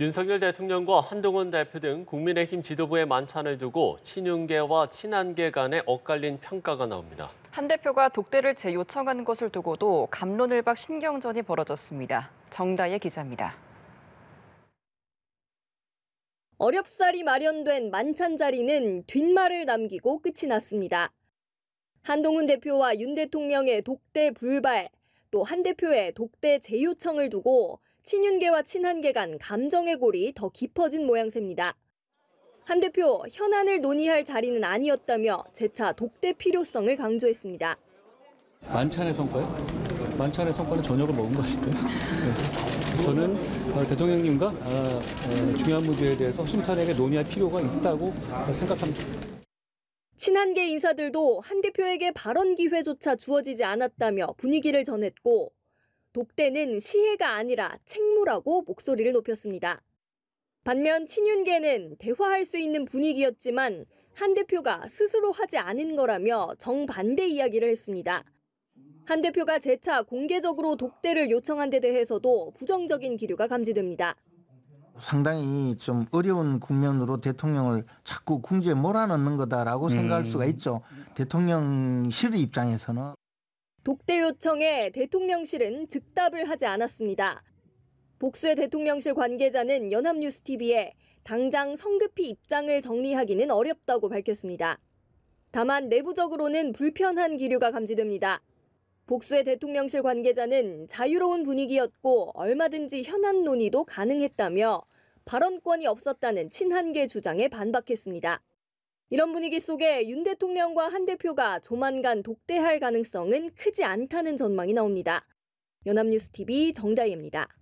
윤석열 대통령과 한동훈 대표 등 국민의힘 지도부의 만찬을 두고 친윤계와 친한계 간에 엇갈린 평가가 나옵니다. 한 대표가 독대를 재요청하는 것을 두고도 감론을박 신경전이 벌어졌습니다. 정다혜 기자입니다. 어렵사리 마련된 만찬 자리는 뒷말을 남기고 끝이 났습니다. 한동훈 대표와 윤 대통령의 독대 불발, 또 한 대표의 독대 재요청을 두고 친윤계와 친한계 간 감정의 골이 더 깊어진 모양새입니다. 한 대표 현안을 논의할 자리는 아니었다며 재차 독대 필요성을 강조했습니다. 만찬의 성과요? 만찬의 성과는 저녁을 먹은 거 아닐까요? 네. 저는 어, 대통령님과 어, 중요한 문제에 대해서 심탄회게 논의할 필요가 있다고 생각합니다. 친한계 인사들도 한 대표에게 발언 기회조차 주어지지 않았다며 분위기를 전했고 독대는 시혜가 아니라 책무라고 목소리를 높였습니다. 반면 친윤계는 대화할 수 있는 분위기였지만 한 대표가 스스로 하지 않은 거라며 정반대 이야기를 했습니다. 한 대표가 재차 공개적으로 독대를 요청한 데 대해서도 부정적인 기류가 감지됩니다. 상당히 좀 어려운 국면으로 대통령을 자꾸 궁지에 몰아넣는 거다라고 생각할 수가 음. 있죠. 대통령실 입장에서는. 독대 요청에 대통령실은 즉답을 하지 않았습니다. 복수의 대통령실 관계자는 연합뉴스TV에 당장 성급히 입장을 정리하기는 어렵다고 밝혔습니다. 다만 내부적으로는 불편한 기류가 감지됩니다. 복수의 대통령실 관계자는 자유로운 분위기였고 얼마든지 현안 논의도 가능했다며 발언권이 없었다는 친한계 주장에 반박했습니다. 이런 분위기 속에 윤 대통령과 한 대표가 조만간 독대할 가능성은 크지 않다는 전망이 나옵니다. 연합뉴스TV 정다희입니다.